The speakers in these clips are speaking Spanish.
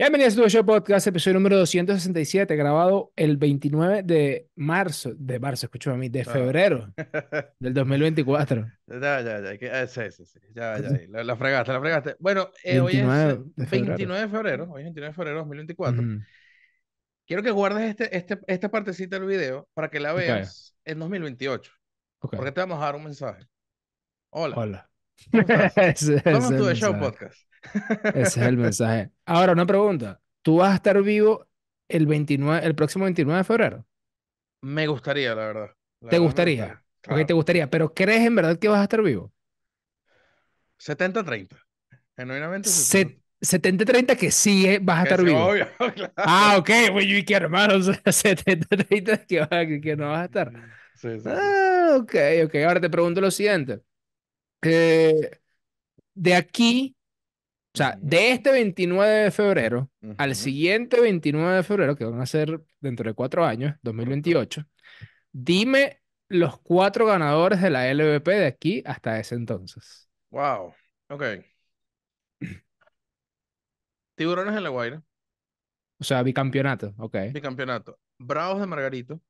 Bienvenidos a tu este show podcast, episodio número 267, grabado el 29 de marzo, de marzo, escucho a mí, de ah. febrero ah. del 2024. Ya, ya, ya, que, ah, sí, sí, sí, ya, ya, la, la fregaste, la fregaste. Bueno, eh, hoy es de 29 de febrero, hoy es 29 de febrero 2024. Mm. Quiero que guardes este, este, esta partecita del video para que la veas okay. en 2028. Okay. Porque te vamos a dar un mensaje. Hola. Hola. ¿Cómo estás? es tu show podcast. Ese es el mensaje. Ahora, una pregunta. ¿Tú vas a estar vivo el, próximo 29 de febrero? Me gustaría, la verdad. ¿Te gustaría? Ok, te gustaría. Pero ¿crees en verdad que vas a estar vivo? 70-30. Genuinamente. 70. 30 que sí eh, vas a estar vivo. Ah, ok, pues yo y que 70-30 que, no vas a estar. Mm, sí, ah, ok, ok. Ahora te pregunto lo siguiente. Eh, de aquí o sea, de este 29 de febrero al siguiente 29 de febrero, que van a ser dentro de cuatro años, 2028, dime los cuatro ganadores de la LVP de aquí hasta ese entonces. Wow, ok. Tiburones en La Guaira. O sea, bicampeonato, ok. Bicampeonato. Bravos de Margarito.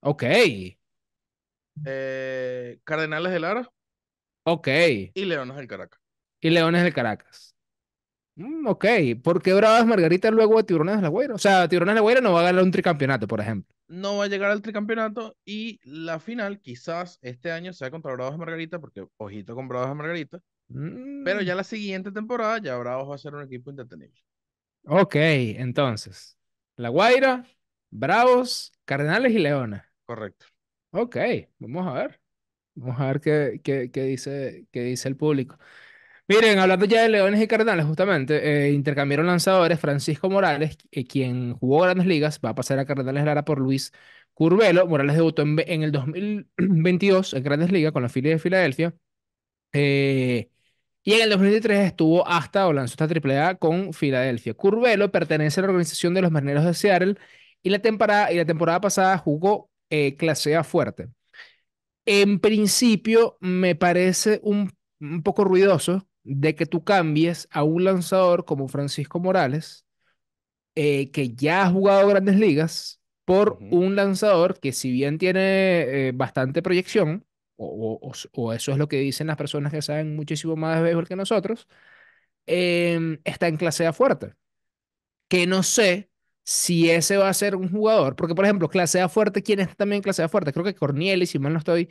Ok. Eh, Cardenales de Lara. Ok. Y Leones del Caracas. Y Leones del Caracas. Mm, ok, ¿por qué Bravas Margarita luego de Tiburones de la Guaira? O sea, Tiburones de la Guaira no va a ganar un tricampeonato, por ejemplo. No va a llegar al tricampeonato y la final quizás este año sea contra Bravas Margarita, porque ojito con Bravas Margarita. Pero ya mm. la siguiente temporada ya Bravos va a ser un equipo entretenido. Ok, entonces, La Guaira, Bravos, Cardenales y Leona. Correcto. Ok, vamos a ver. Vamos a ver qué, qué, dice, qué dice el público. Miren, hablando ya de Leones y Cardenales, justamente, eh, intercambiaron lanzadores. Francisco Morales, eh, quien jugó Grandes Ligas, va a pasar a Cardenales Lara por Luis Curvelo. Morales debutó en, el 2022 en Grandes Ligas con la fila de Filadelfia. Eh, y en el 2023 estuvo hasta o lanzó triple A con Filadelfia. Curvelo pertenece a la organización de los Marineros de Seattle y la temporada, y la temporada pasada jugó clase A fuerte. En principio me parece un poco ruidoso de que tú cambies a un lanzador como Francisco Morales, eh, que ya ha jugado grandes ligas, por un lanzador que si bien tiene eh, bastante proyección, o, o, eso es lo que dicen las personas que saben muchísimo más de béisbol que nosotros, em, está en clase A fuerte. Que no sé si ese va a ser un jugador, porque por ejemplo, clase A fuerte, ¿quién está también en clase A fuerte? Creo que Corniel, si mal no estoy,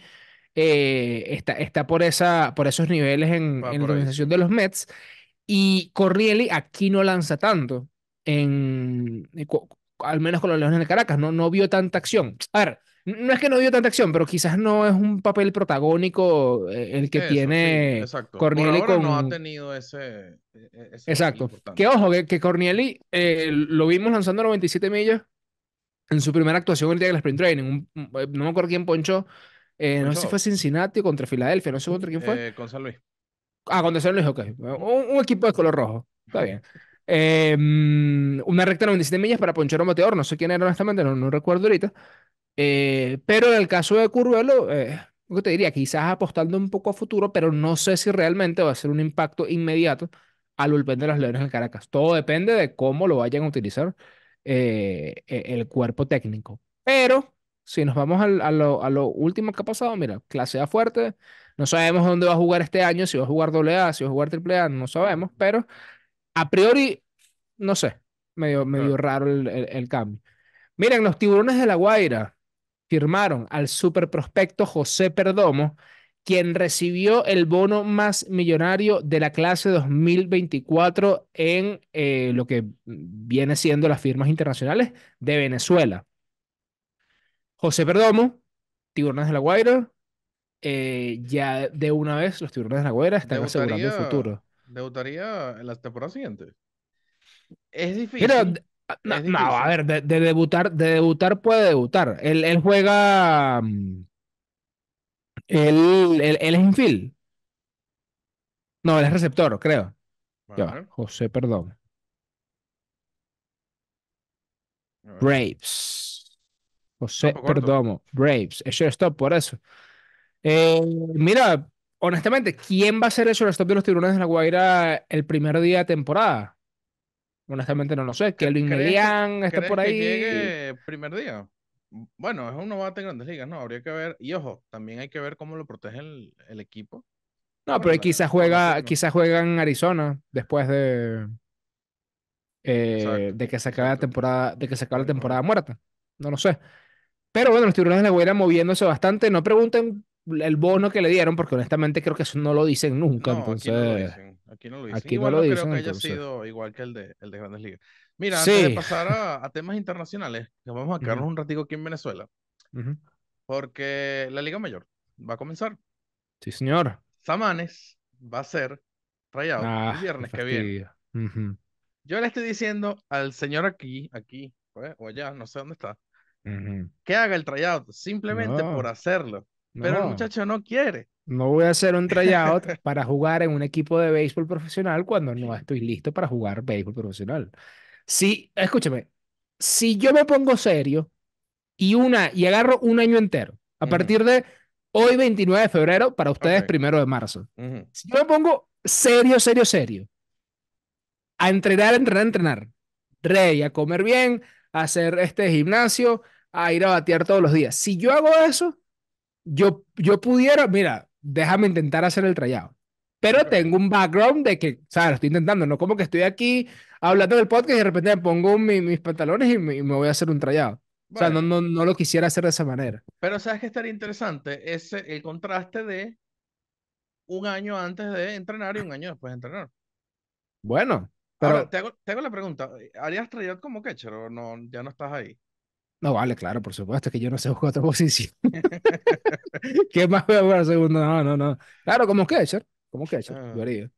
eh, está, está por, esa, por esos niveles en, ah, la organización de los Mets. Y Cornielli aquí no lanza tanto, en, eh, al menos con los Leones de Caracas, no, no vio tanta acción. A ver, no es que no vio tanta acción, pero quizás no es un papel protagónico eh, el que tiene sí, Cornielli con... no ha tenido ese... E, e, exacto. Que ojo, que, que Cornielli lo vimos lanzando 97 millas en su primera actuación el día del sprint training. no me acuerdo quién ponchó, eh, no sé si fue Cincinnati contra Filadelfia, no sé contra quién fue. Eh, con San Luis. Ah, con San Luis, ok. Un, equipo de color rojo. Está bien. Em, una recta de 97 millas para Ponchero Mateor, no sé quién era honestamente, no, recuerdo ahorita. Eh, pero en el caso de Curvelo, yo te diría, quizás apostando un poco a futuro, pero no sé si realmente va a ser un impacto inmediato al bullpen de las Leones en Caracas. Todo depende de cómo lo vayan a utilizar e, el cuerpo técnico. Pero si nos vamos a, lo, último que ha pasado, mira, clase A fuerte, no sabemos dónde va a jugar este año, si va a jugar A, si va a jugar AAA, no sabemos, pero a priori, no sé, medio, medio raro el, el, cambio. Miren, los tiburones de La Guaira firmaron al super prospecto José Perdomo, quien recibió el bono más millonario de la clase 2024 en eh, lo que viene siendo las firmas internacionales de Venezuela. José Perdomo, Tiburones de la Guaira. Eh, ya de una vez los Tiburones de la Guaira están asegurando el futuro. ¿Debutaría en la temporada siguiente? Es difícil. Ah, no, a ver, de, debutar, de debutar puede debutar. Él, juega. Mm, él, él, es infield. No, él es receptor, creo. José, Perdomo Braves. José Perdomo, Braves, es shortstop por eso. Eh, mira, honestamente, ¿quién va a ser el shortstop de los tiburones de la Guaira el primer día de temporada? Honestamente no lo sé. Kelvin Melian está por ahí. Que primer día. Bueno, es un novato en grandes ligas, ¿no? Habría que ver. Y ojo, también hay que ver cómo lo protege el, equipo. No, pero quizás juega, quizás juega en Arizona después de, eh, de que se acabe la temporada, de que se acabe la temporada muerta. No lo sé. Pero bueno, los tiburones de la moviéndose bastante. No pregunten el bono que le dieron, porque honestamente creo que eso no lo dicen nunca. aquí no lo dicen. igual creo que haya sido igual que el de, el de Grandes Ligas. Mira, antes de pasar a, temas internacionales, que vamos a quedarnos un ratico aquí en Venezuela. Porque la Liga Mayor va a comenzar. Sí, señor. Samanes va a ser rayado el ah, viernes que viene. Yo le estoy diciendo al señor aquí, aquí, pues, o allá, no sé dónde está, que haga el tryout, simplemente por hacerlo. Pero el muchacho no quiere. No voy a hacer un tryout para jugar en un equipo de béisbol profesional cuando no estoy listo para jugar béisbol profesional. Sí, si, escúchame, si yo me pongo serio y, una, y agarro un año entero, a partir de hoy 29 de febrero, para ustedes primero de marzo, si yo me pongo serio, serio, serio, a entrenar, entrenar, entrenar, rey, a comer bien, a hacer este gimnasio, a ir a batear todos los días. Si yo hago eso, yo, yo pudiera, mira, déjame intentar hacer el trayado. Pero tengo un background de que, ¿sabes? Lo estoy intentando, no como que estoy aquí hablando del podcast y de repente me pongo mis pantalones y me, voy a hacer un trayado. o sea, no, no, no lo quisiera hacer de esa manera. Pero ¿sabes que estaría interesante? Es el contraste de un año antes de entrenar y un año después de entrenar. Bueno, pero... te, hago, la pregunta, ¿harías trayado como catcher o no, ya no estás ahí? No, vale, claro, por supuesto que yo no sé jugar otra posición. ¿Qué más voy a jugar segundo? No, no, no. Claro, como catcher, como catcher, ah. yo haría.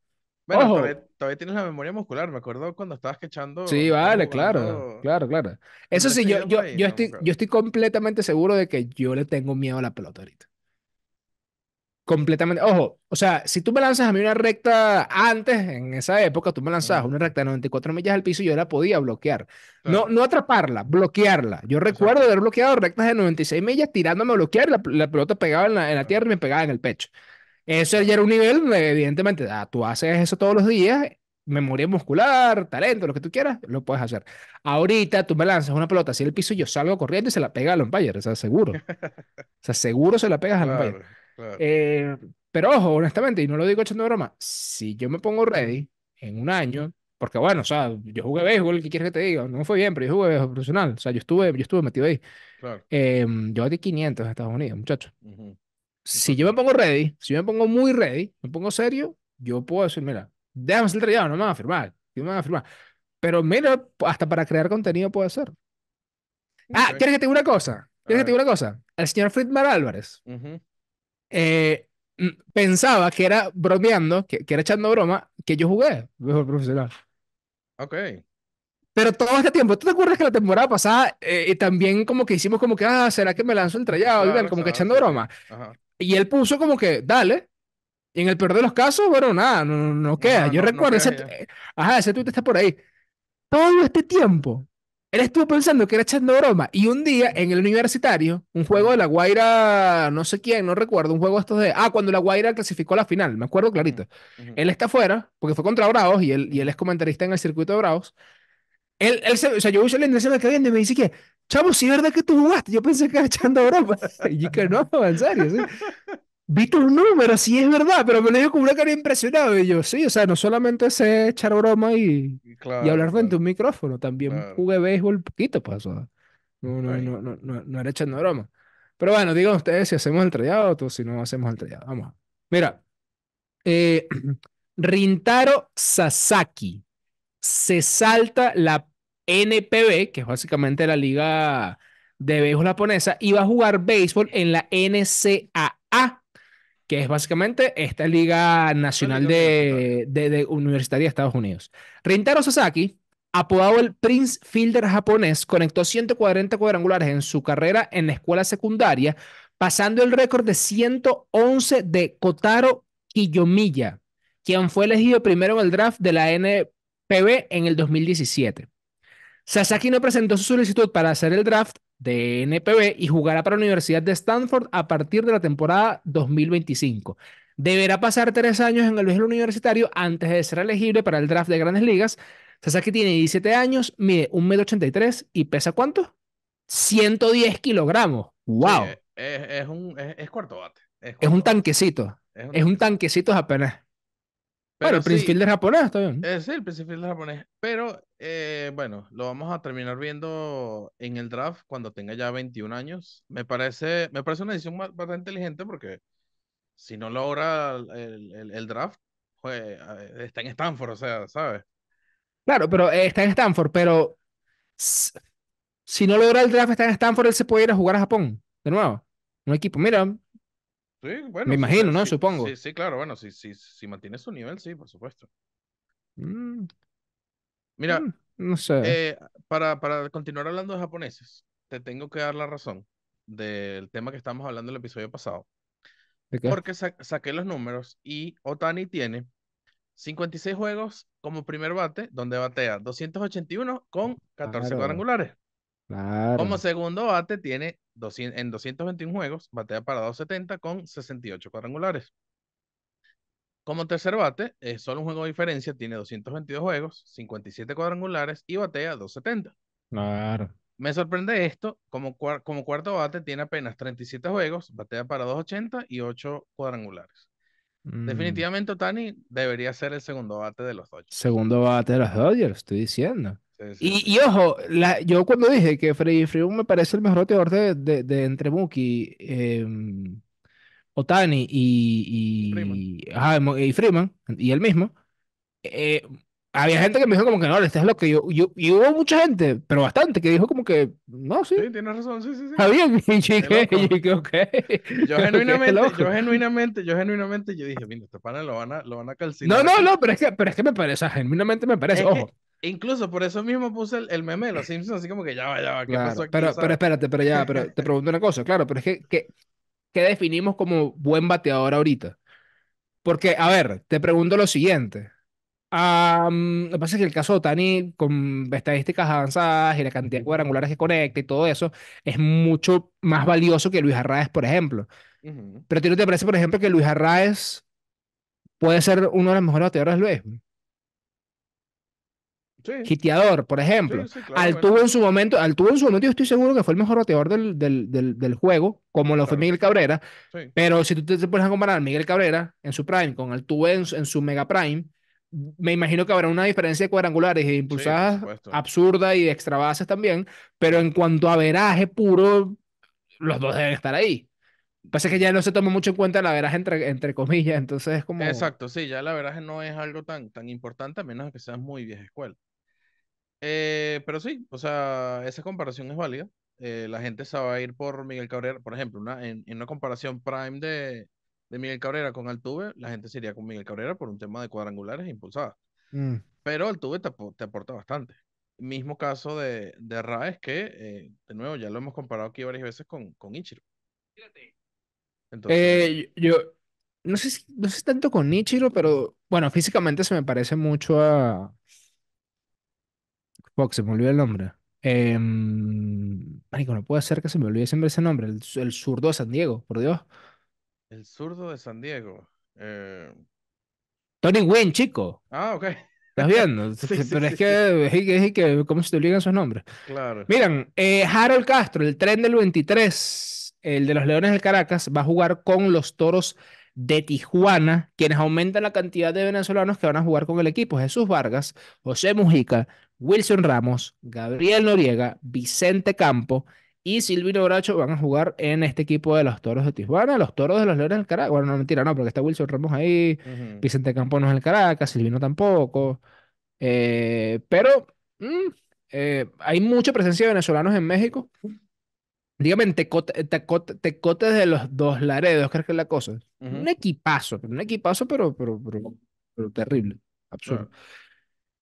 Bueno, todavía, tienes la memoria muscular, me acuerdo cuando estabas quechando. Sí, vale, claro, claro, claro. Eso sí, yo, yo, pues, yo, estoy, yo estoy completamente seguro de que yo le tengo miedo a la pelota ahorita completamente. Ojo, o sea, si tú me lanzas a mí una recta antes, en esa época, tú me lanzabas una recta de 94 millas al piso y yo la podía bloquear. No, no atraparla, bloquearla. Yo recuerdo haber bloqueado rectas de 96 millas tirándome a bloquear la, pelota pegaba en la, tierra y me pegaba en el pecho. Eso ya era un nivel evidentemente, ah, tú haces eso todos los días, memoria muscular, talento, lo que tú quieras, lo puedes hacer. Ahorita tú me lanzas una pelota así el piso y yo salgo corriendo y se la pega al umpire, o sea, seguro. O sea, seguro se la pegas al claro. Eh, pero ojo, honestamente, y no lo digo echando broma, si yo me pongo ready en un año, porque bueno, o sea, yo jugué béisbol, ¿qué quieres que te diga? No fue bien, pero yo jugué béisbol profesional, o sea, yo estuve, yo estuve metido ahí. Claro. Em, yo hice 500 en Estados Unidos, muchachos. Si yo me pongo ready, si yo me pongo muy ready, me pongo serio, yo puedo decir, mira, déjame ser trillado, no me van a firmar, no me van a firmar. Pero mira, hasta para crear contenido puedo hacer. Ah, ¿quieres que te diga una cosa? ¿Quieres que te diga una cosa? El señor Mar Álvarez, Ajá eh, mm, pensaba que era bromeando, que, que, era echando broma, que yo jugué mejor profesional. Ok. Pero todo este tiempo, ¿tú te acuerdas que la temporada pasada eh, también como que hicimos como que, ah, ¿será que me lanzo el trayado? como que echando broma. Y él puso como que, dale. Y en el peor de los casos, bueno, nada, no, no, queda. yo recuerdo ese, eh, ajá, ese tweet está por ahí. Todo este tiempo, él estuvo pensando que era echando broma y un día en el universitario, un juego de la Guaira, no sé quién, no recuerdo, un juego estos de... Ah, cuando la Guaira clasificó a la final, me acuerdo clarito. Él está afuera porque fue contra Bravos y él, y él es comentarista en el circuito de Bravos. Él, se, o sea, yo vi la se me que viendo y me dice que, chavo, si ¿sí es verdad que tú jugaste, yo pensé que era echando broma. Y que no, en serio. ¿sí? vi tu número, sí es verdad, pero me lo dijo con una cara impresionada. Y yo, sí, o sea, no solamente sé echar broma y, y hablar frente a un micrófono, también jugué béisbol poquito, pues, no, no, no, no, no, era echando broma. Pero bueno, digan ustedes si hacemos el trayado o si no hacemos el trayado. Vamos. Mira, eh, Rintaro Sasaki se salta la NPB, que es básicamente la liga de béisbol japonesa, y va a jugar béisbol en la NCAA que es básicamente esta Liga Nacional de, de, de, Universitaria Estados Unidos. Rintaro Sasaki, apodado el Prince Fielder japonés, conectó 140 cuadrangulares en su carrera en la escuela secundaria, pasando el récord de 111 de Kotaro Kiyomiya, quien fue elegido primero en el draft de la NPB en el 2017. Sasaki no presentó su solicitud para hacer el draft de NPB y jugará para la Universidad de Stanford a partir de la temporada 2025. Deberá pasar tres años en el béisbol universitario antes de ser elegible para el draft de grandes ligas. Sasaki tiene 17 años, mide 1,83 m y pesa cuánto? 110 kilogramos. ¡Wow! es, un, cuarto bate. es un tanquecito. Es un, tanquecito apenas. Pero el sí, de Fielder japonés está bien. Eh, sí, el Prince de japonés. Pero eh, bueno, lo vamos a terminar viendo en el draft cuando tenga ya 21 años. Me parece, me parece una decisión bastante inteligente porque si no logra el, el, draft, pues, está en Stanford, o sea, ¿sabes? Claro, pero está en Stanford, pero si no logra el draft, está en Stanford, él se puede ir a jugar a Japón, de nuevo, un equipo. Mira, Sí, bueno. Me imagino, ¿no? Supongo. Sí, sí, claro, bueno, si, si, si mantiene su nivel, sí, por supuesto. Mm. Mira, mm, no sé. Eh, para, para continuar hablando de japoneses, te tengo que dar la razón del tema que estamos hablando en el episodio pasado. qué? Porque saqué los números y Otani tiene 56 juegos como primer bate, donde batea 281 con 14 cuadrangulares. Claro. Como segundo bate tiene en 221 juegos, batea para 270 con 68 cuadrangulares. Como tercer bate, es solo un juego de diferencia, tiene 222 juegos, 57 cuadrangulares y batea 270. Claro. Me sorprende esto, como, como cuarto bate tiene apenas 37 juegos, batea para 280 y 8 cuadrangulares. Mm. Definitivamente Tani debería ser el segundo bate de los Dodgers. Segundo bate de los Dodgers, estoy diciendo. Y, y, ojo, la, yo cuando dije que Freddy Freeman me parece el mejor roteador de, de, entre Mookie, eh, Otani y, y, Freeman. Y, ajá, y, Freeman, y él mismo, eh, había gente que me dijo como que no, este es lo que yo, yo, y hubo mucha gente, pero bastante, que dijo como que, no, sí. Sí, tienes razón, sí, sí, sí. Había, y okay. Yo genuinamente, yo genuinamente, yo genuinamente, yo dije, mira, este pana lo van a, lo van a calcinar. No, no, no, pero es que, pero es que me parece, genuinamente me parece, ojo. Incluso por eso mismo puse el, meme de los Simpsons, así como que ya va, ya va, ¿qué pasó Pero, pero espérate, pero ya, pero te pregunto una cosa, claro, pero es que, ¿qué definimos como buen bateador ahorita? Porque, a ver, te pregunto lo siguiente. lo que pasa es que el caso de Otani, con estadísticas avanzadas y la cantidad de cuadrangulares que conecta y todo eso, es mucho más valioso que Luis Arraez, por ejemplo. Pero ¿a ti no te parece, por ejemplo, que Luis Arraez puede ser uno de los mejores bateadores de Luis? Hiteador, por ejemplo. al pues. en su momento, Altuve en su momento, yo estoy seguro que fue el mejor bateador del, del, del, juego, como lo fue Miguel Cabrera. Pero si tú te, puedes pones a comparar Miguel Cabrera en su prime con Altuve en, en, su mega prime, me imagino que habrá una diferencia de cuadrangulares e impulsadas absurda y de extra bases también. Pero en cuanto a veraje puro, los dos deben estar ahí. Pasa que ya no se toma mucho en cuenta la veraje entre, entre comillas, entonces es como... Exacto, sí, ya la veraje no es algo tan, tan importante a menos que seas muy vieja escuela. Eh, pero sí, o sea, esa comparación es válida. Eh, la gente se va a ir por Miguel Cabrera, por ejemplo, una, en, una comparación prime de, de, Miguel Cabrera con Altuve, la gente se iría con Miguel Cabrera por un tema de cuadrangulares e impulsadas. Mm. Pero Altuve te, te, aporta bastante. Mismo caso de, de Raes, que eh, de nuevo ya lo hemos comparado aquí varias veces con, con Ichiro. Entonces... Eh, yo no sé, si, no sé tanto con Ichiro, pero bueno, físicamente se me parece mucho a, se me olvidó el nombre. Em, no puede ser que se me olvide siempre ese nombre. El, zurdo de San Diego, por Dios. El zurdo de San Diego. Eh. Tony Wayne, chico. Ah, ok. ¿Estás viendo? Pero es, que, es que, que, ¿cómo se te olvidan sus nombres? Claro. Miran, eh, Harold Castro, el tren del 23, el de los Leones del Caracas, va a jugar con los Toros de Tijuana, quienes aumentan la cantidad de venezolanos que van a jugar con el equipo. Jesús Vargas, José Mujica, Wilson Ramos, Gabriel Noriega, Vicente Campo y Silvino Bracho van a jugar en este equipo de los Toros de Tijuana, los Toros de los Leones del Caracas. Bueno, no, mentira, no, porque está Wilson Ramos ahí, Vicente Campo no es el Caracas, Silvino tampoco. Eh, pero mm, eh, hay mucha presencia de venezolanos en México dígame, tecote, eh, de los dos Laredos, crees que es la cosa. Un equipazo, un equipazo, pero, pero, pero, terrible, absurdo.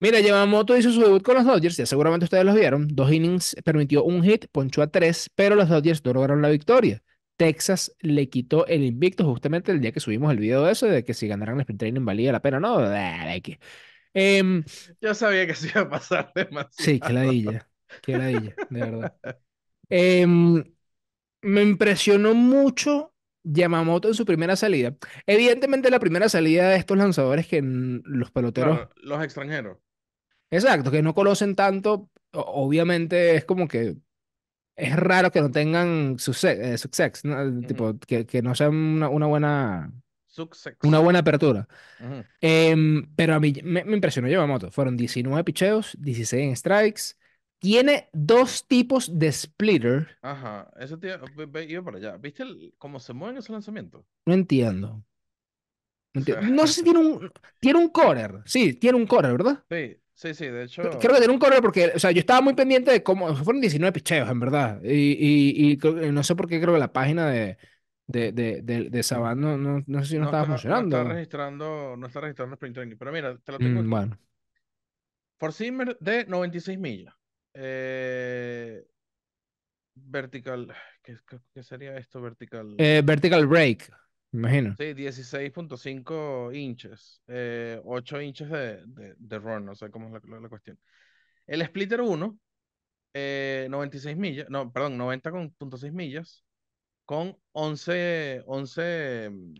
Mira, Yamamoto hizo su debut con los Dodgers, ya seguramente ustedes los vieron. Dos innings permitió un hit, ponchó a tres, pero los Dodgers no lograron la victoria. Texas le quitó el invicto justamente el día que subimos el video de eso, de que si ganaran el sprint training valía la pena, ¿no? Ah, em, Yo sabía que se iba a pasar demasiado. Sí, que la ladilla, que la ladilla, de verdad. Em, me impresionó mucho Yamamoto en su primera salida. Evidentemente, la primera salida de estos lanzadores que los peloteros. los extranjeros. Exacto, que no conocen tanto, obviamente es como que es raro que no tengan su eh, sex tipo, que, que, no sea una, buena. Una buena apertura. Em, pero a mí me, me impresionó Yamamoto. Fueron 19 picheos, 16 strikes. Tiene dos tipos de splitter. Ajá, eso tío iba para allá. ¿Viste cómo se mueven esos lanzamientos? No entiendo. No, entiendo. no sé si tiene un. Tiene un corner. Sí, tiene un corner, ¿verdad? Sí, sí, sí, de hecho. Creo que tiene un corer porque, o sea, yo estaba muy pendiente de cómo. Fueron 19 picheos, en verdad. Y, y, y eh, no sé por qué creo que la página de, de, de, de, Saban, no, no, sé si no, estaba funcionando. No está registrando, no está registrando Training. Pero mira, te lo tengo. Mm, bueno. Por Simmer de 96 millas. Eh, vertical, ¿qué, sería esto vertical? Eh, vertical break, imagino. 16.5 inches, 8 eh, inches de, run, no sé cómo es la, cuestión. El splitter 1, 96 millas, no, perdón, 90.6 millas, con 11, 11 mm,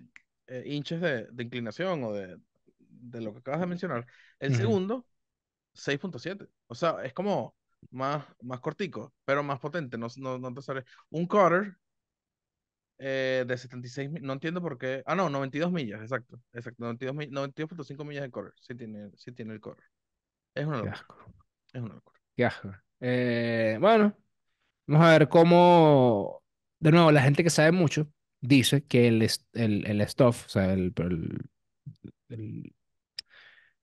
inches de, inclinación o de, lo que acabas de mencionar. El segundo, 6.7. O sea, es como más, más cortico, pero más potente. No, no, te sale. Un cutter eh, de 76, no entiendo por qué. Ah, no, 92 millas, exacto. Exacto, 92.5 millas de cutter Sí tiene, sí tiene el cutter Es una locura. Es una locura. Eh, bueno, vamos a ver cómo. De nuevo, la gente que sabe mucho dice que el, el, el stuff, o sea, el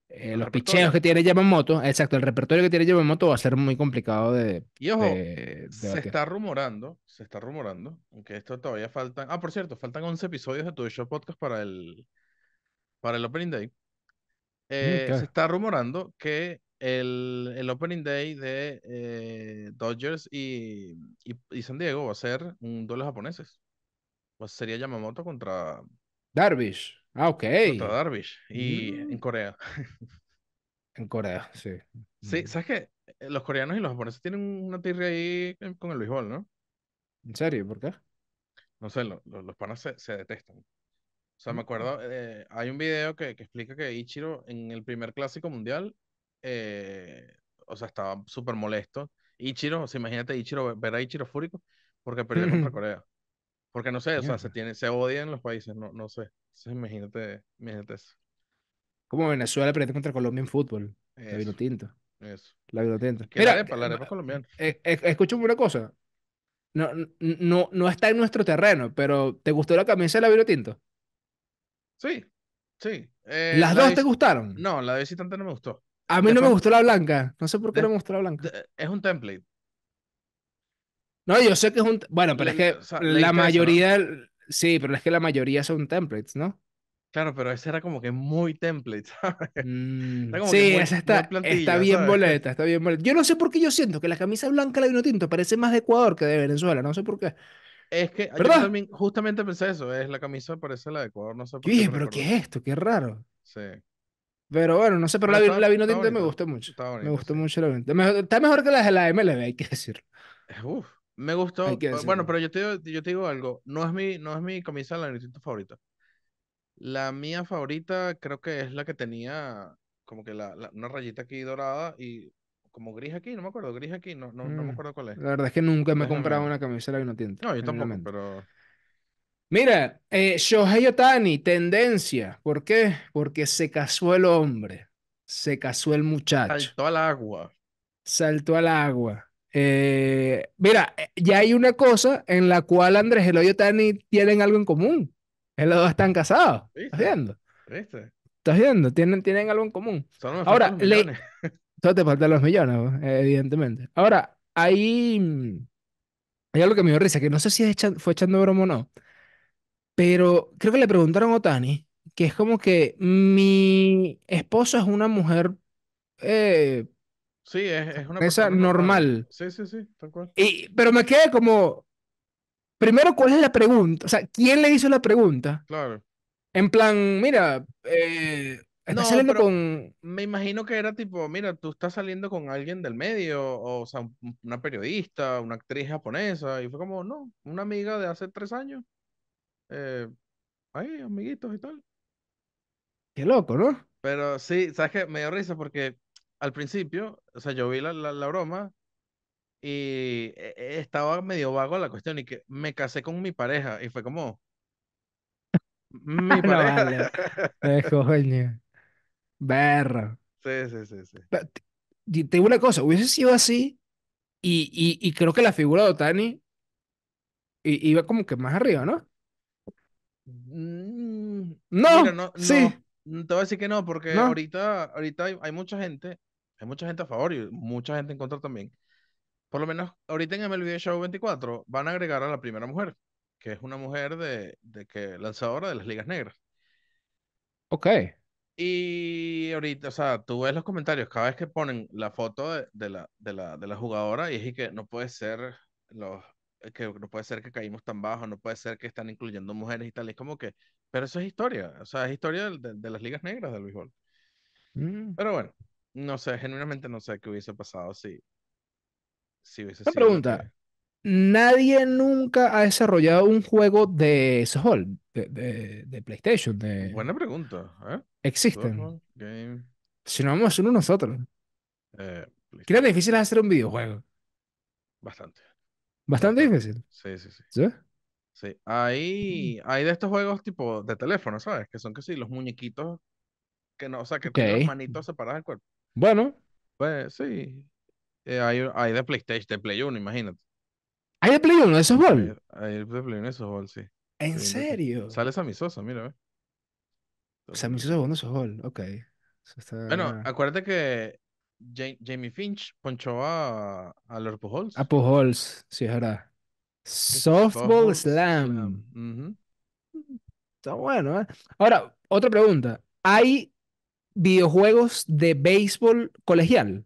eh, los picheos que tiene Yamamoto, exacto, el repertorio que tiene Yamamoto va a ser muy complicado de. Y ojo, eh, se está rumorando, se está rumorando, aunque esto todavía faltan. Ah, por cierto, faltan 11 episodios de tu show podcast para el, para el Opening Day. Mm, eh, se está rumorando que el, el Opening Day de Dodgers y, y, San Diego va a ser un duelo japoneses. Pues sería Yamamoto contra. Darvish. Ah, ok. Y mm. en Corea. En Corea, sí. Sí, mm. ¿sabes qué? Eh, los coreanos y los japoneses tienen una tirria ahí con el béisbol, ¿no? ¿En serio? ¿Por qué? No sé, los panas se, detestan. O sea, me mm. acuerdo, eh, hay un video que, explica que Ichiro en el primer clásico mundial, eh, o sea, estaba súper molesto. Ichiro, o imagínate Ichiro, verá a Ichiro fúrico porque perdió contra Corea. Porque no sé, o sea, se, tiene, se odian los países, no, no sé. imagínate, imagínate eso. Como Venezuela perdió contra Colombia en fútbol. La vino tinto. Eso. La vino tinto. Mira, eh, eh, eh, una cosa. No, no, no está en nuestro terreno, pero ¿te gustó la camisa de la vino tinto? Sí, sí. ¿Las dos te gustaron? No, la de visitante no me gustó. A mí no me gustó la blanca. No sé por qué no me gustó la blanca. es un template. No, yo sé que es un. Bueno, pero es que la, mayoría. Sí, pero es que la mayoría son templates, ¿no? Claro, pero ese era como que muy template, mm, sí, esa está, está bien boleta, está bien boleta. Yo no sé por qué yo siento que la camisa blanca la vino tinto parece más de Ecuador que de Venezuela, no sé por qué. Es que justamente pensé eso, es la camisa parece la de Ecuador, no sé por qué. qué pero ¿qué es esto? Qué raro. Sí. Pero bueno, no sé, pero, la, vino tinto me gusta mucho. Bonito, me gustó mucho la vino Está mejor que la de la MLB, hay que decirlo. Uf. Me gustó. Bueno, pero yo te, yo digo algo. No es mi, no es mi camisa favorita. La mía favorita creo que es la que tenía como que la, una rayita aquí dorada y como gris aquí, no me acuerdo, gris aquí, no, no, me mm, acuerdo cuál es. La verdad es que nunca me he comprado una camiseta que no tiene. No, yo tampoco, pero... Mira, eh, Shohei Otani, tendencia. ¿Por qué? Porque se casó el hombre, se casó el muchacho. Saltó al agua. Saltó al agua. Eh, mira, eh, ya hay una cosa en la cual Andrés Eloy y Otani tienen algo en común. Ellos dos están casados. ¿Estás viendo? ¿Estás viendo? Tienen, tienen algo en común. Ahora, le... te faltan los millones, eh, evidentemente. Ahora, ahí mm, hay algo que me dio risa, que no sé si fue echando broma o no, pero creo que le preguntaron a Otani, que es como que mi esposo es una mujer Sí, es, una mesa normal. Sí, sí, sí, tal cual. pero me quedé como, primero, ¿cuál es la pregunta? O sea, ¿quién le hizo la pregunta? Claro. En plan, mira, eh, con... Me imagino que era tipo, mira, tú estás saliendo con alguien del medio, o, sea, una periodista, una actriz japonesa, y fue como, no, una amiga de hace tres años. Eh, ahí, amiguitos y tal. Qué loco, ¿no? Pero sí, sabes que me dio risa porque al principio o sea, yo vi la, broma y eh, eh, estaba medio vago la cuestión y que me casé con mi pareja y fue como... Mi pareja. coño. Berro. Sí, sí, sí, sí. te, digo una cosa, hubiese sido así y, creo que la figura de Otani iba como que más arriba, ¿no? Mm, no, no, sí. te voy a decir que no, porque ahorita, ahorita hay, mucha gente hay mucha gente a favor y mucha gente en contra también. Por lo menos ahorita en MLB Show 24 van a agregar a la primera mujer, que es una mujer de, de que lanzadora de las ligas negras. Ok. Y ahorita, o sea, tú ves los comentarios, cada vez que ponen la foto de, la, de, la, de la jugadora y es que no puede ser los, eh, que no puede ser que caímos tan bajo, no puede ser que están incluyendo mujeres y tal, es como que, pero eso es historia, o sea, es historia de, de, las ligas negras del béisbol. Mm. Pero bueno, no sé, genuinamente no sé qué hubiese pasado si, si hubiese Una pregunta. Nadie nunca ha desarrollado un juego de Soul, de, de, PlayStation. Buena pregunta. ¿eh? Existen. Si no vamos a uno nosotros. Eh, ¿Qué tan difícil hacer un videojuego? Bastante. Bastante difícil. Sí, sí, sí. ¿Sí? Mm. Hay, de estos juegos tipo de teléfono, ¿sabes? Que son que sí, los muñequitos que no, o sea, que tienen las manitos separadas del cuerpo. Bueno, pues sí. Eh, hay, hay, de PlayStation, de Play 1, imagínate. ¿Hay de Play 1 de esos Hay, hay de Play 1 de softball, sí. ¿En serio? Sale Sammy Sosa, mira, ve. Sammy Sosa jugando softball, ok. Bueno, acuérdate que Jamie Finch ponchó a, a Lord Pujols. A Pujols, sí, es verdad. Softball Slam. Está bueno, ¿eh? Ahora, otra pregunta. ¿Hay videojuegos de béisbol colegial.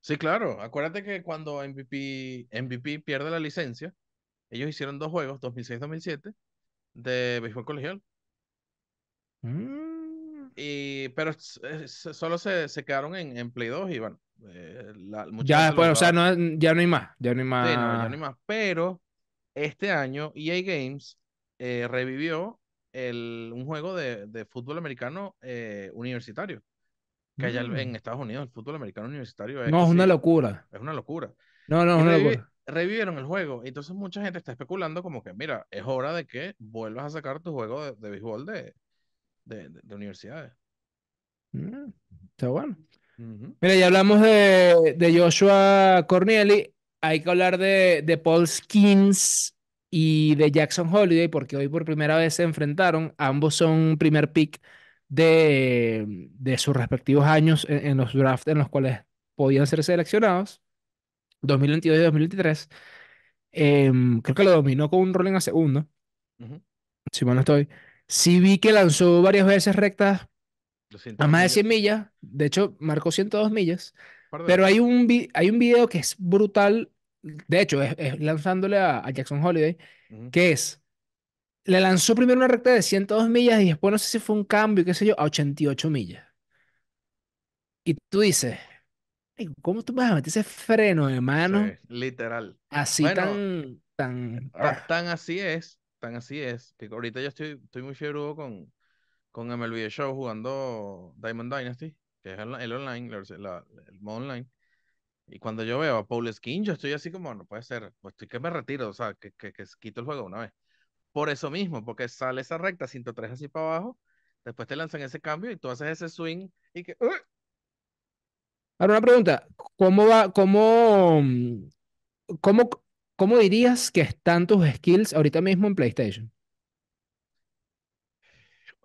Sí, claro. Acuérdate que cuando MVP, MVP pierde la licencia, ellos hicieron dos juegos, 2006-2007, de béisbol colegial. Mm. Y, pero solo se, quedaron en, Play 2 y bueno. Eh, ya después, o sea, no, ya no hay más. Ya no hay más. ya no hay más. Pero este año EA Games eh, revivió un juego de, de fútbol americano eh, universitario. Que allá mm. en Estados Unidos el fútbol americano universitario es... No, es una locura. Es una locura. No, no, es una locura. Revivieron el juego. Entonces mucha gente está especulando como que, mira, es hora de que vuelvas a sacar tu juego de, béisbol de, de, universidades. Mm, está bueno. Mira, ya hablamos de, Joshua Corneli. Hay que hablar de, de Paul Skins, y de Jackson Holiday, porque hoy por primera vez se enfrentaron. Ambos son primer pick de, de sus respectivos años en, los drafts en los cuales podían ser seleccionados, 2022 y 2023. Em, creo que lo dominó con un rolling a segundo, si mal no estoy. Sí vi que lanzó varias veces rectas a más de 100 millas. de hecho marcó 102 millas, pero hay un, hay un video que es brutal de hecho, es, lanzándole a, Jackson Holiday, que es, le lanzó primero una recta de 102 millas y después no sé si fue un cambio, qué sé yo, a 88 millas. Y tú dices, ¿cómo tú vas a meter ese freno de mano? literal. Así tan, tan... Eh, ah, tan así es, tan así es, que ahorita yo estoy, estoy muy fiebrudo con, con MLB Show jugando Diamond Dynasty, que es el, online, el modo online. Y cuando yo veo a Paul Skin, yo estoy así como, no puede ser, pues estoy que me retiro, o sea, que, quito el juego una vez. Por eso mismo, porque sale esa recta 103 así para abajo, después te lanzan ese cambio y tú haces ese swing y que... ¡uh! Ahora una pregunta, ¿cómo va, cómo, cómo, cómo dirías que están tus skills ahorita mismo en PlayStation?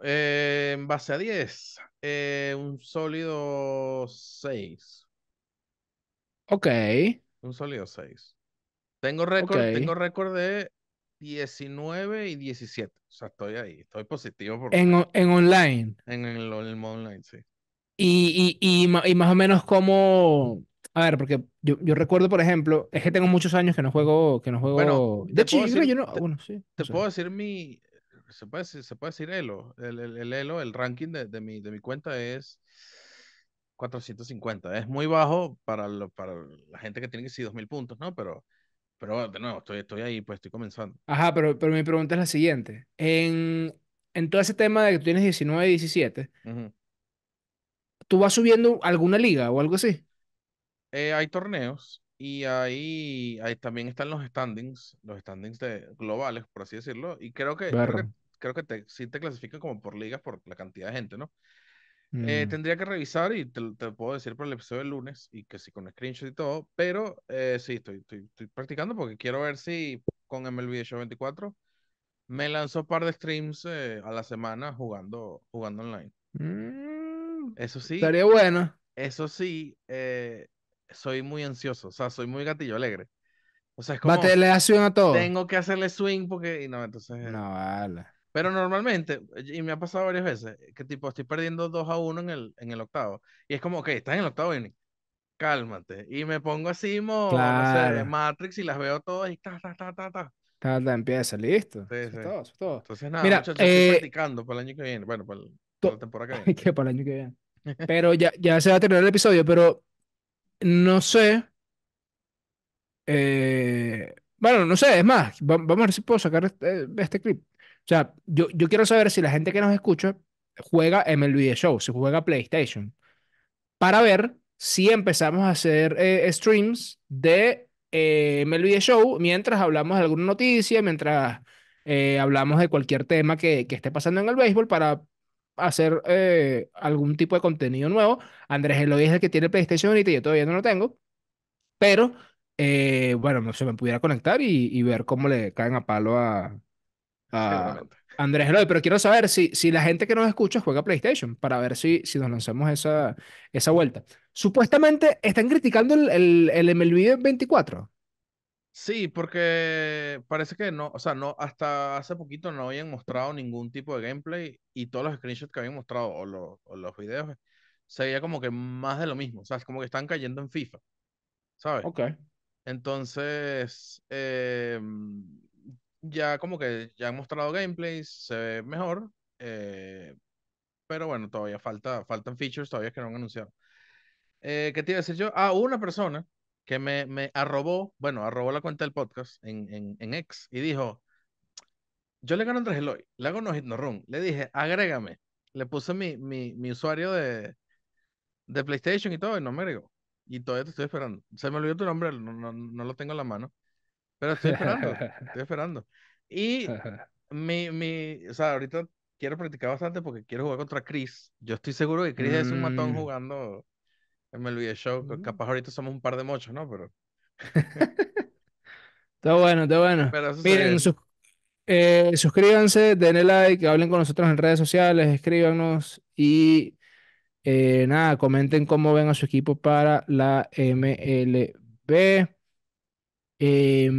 Eh, en base a 10, eh, un sólido 6. Ok. Un sólido 6. Tengo récord, tengo récord de 19 y 17. O sea, estoy ahí, estoy positivo. en, en, online. En el, modo online, sí. Y, y, y, y, más o menos como... A ver, porque yo, yo, recuerdo, por ejemplo, es que tengo muchos años que no juego... Que no juego... Bueno, de hecho, yo no... Te, bueno, sí, te puedo decir mi... Se puede decir, se puede decir Elo. El, el, el Elo, el ranking de, de, mi, de mi cuenta es... 450. Es muy bajo para, la gente que tiene que ser 2.000 puntos, ¿no? Pero, pero de nuevo, estoy, estoy ahí, pues estoy comenzando. Ajá, pero, pero mi pregunta es la siguiente. En, en todo ese tema de que tú tienes 19 y 17, ¿tú vas subiendo alguna liga o algo así? Eh, hay torneos y ahí, también están los standings, los standings globales, por así decirlo, y creo que, creo que, sí te clasifican como por ligas por la cantidad de gente, ¿no? Eh, mm. tendría que revisar y te, lo puedo decir por el episodio del lunes y que sí con screenshot y todo, pero eh, sí, estoy, estoy, practicando porque quiero ver si con MLB Show 24 me lanzó un par de streams eh, a la semana jugando, jugando online. Mm. Eso sí. Estaría bueno. Eso sí, soy muy ansioso, o sea, soy muy gatillo alegre. O sea, es como... Bate, le a todo. Tengo que hacerle swing porque... no, entonces... No, vale. Pero normalmente, y me ha pasado varias veces, que tipo estoy perdiendo 2 a 1 en el, en el octavo. Y es como, ok, estás en el octavo y Cálmate. Y me pongo así, Matrix y las veo todas y ta, ta, ta, ta, ta. Ta, ta empieza, listo. Todo, todo. Entonces, nada, Mira, estoy eh, practicando para el año que viene. Bueno, para, el, la temporada que viene. que para el año que viene. pero ya, ya se va a terminar el episodio, pero no sé. Eh, bueno, no sé, es más, vamos a ver si puedo sacar este, este clip sea, yo, quiero saber si la gente que nos escucha juega MLB The Show, si juega PlayStation, para ver si empezamos a hacer eh, streams de eh, MLB Show mientras hablamos de alguna noticia, mientras eh, hablamos de cualquier tema que, esté pasando en el béisbol para hacer eh, algún tipo de contenido nuevo. Andrés Eloy es el que tiene PlayStation ahorita, yo todavía no lo tengo, pero bueno, no se me pudiera conectar y, y, ver cómo le caen a palo a, Ah, Andrés pero quiero saber si, si la gente que nos escucha juega PlayStation para ver si, si nos lanzamos esa, esa vuelta. Supuestamente están criticando el, el, MLB 24. Sí, porque parece que no, o sea, no, hasta hace poquito no habían mostrado ningún tipo de gameplay y todos los screenshots que habían mostrado o, los videos eh, se como que más de lo mismo, o sea, es como que están cayendo en FIFA, ¿sabes? Ok. Entonces, eh, ya como que ya han mostrado gameplays, se ve mejor, eh, pero bueno, todavía falta, faltan features todavía que no han anunciado. Eh, ¿Qué te iba a decir yo? Ah, hubo una persona que me, me arrobó, bueno, arrobó la cuenta del podcast en, en, en X y dijo, yo le gano a Andrés Eloy, le hago no hit no run, le dije, agrégame, le puse mi, mi, mi usuario de, de PlayStation y todo y no me agregó. Y todavía te estoy esperando. Se me olvidó tu nombre, no, no, no lo tengo en la mano. Pero estoy esperando, estoy esperando. Y mi, mi, o sea, ahorita quiero practicar bastante porque quiero jugar contra Chris. Yo estoy seguro que Chris es un matón mm. jugando en el Show. Mm. Capaz ahorita somos un par de mochos, ¿no? Pero. está bueno, está bueno. Miren, sus, eh, suscríbanse, denle like, hablen con nosotros en redes sociales, escríbanos y eh, nada, comenten cómo ven a su equipo para la MLB. Eh,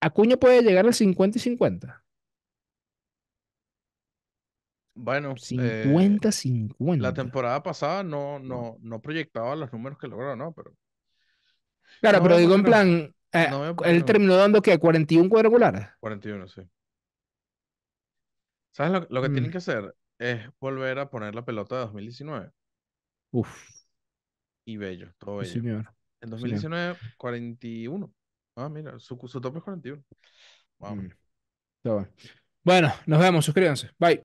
Acuña puede llegar al 50 y 50. Bueno, 50-50. Eh, la temporada pasada no, no, no proyectaba los números que logró, ¿no? Pero. Claro, pero digo en plan, eh, él terminó dando que 41 cuadrangulares. 41, sí. ¿Sabes lo, que tienen mm. que hacer? Es volver a poner la pelota de 2019. Uf. Y bello, todo bello. En 2019, 41. Ah, mira, su, su top es 41. Vamos, mm. Está bueno, nos vemos, suscríbanse. Bye.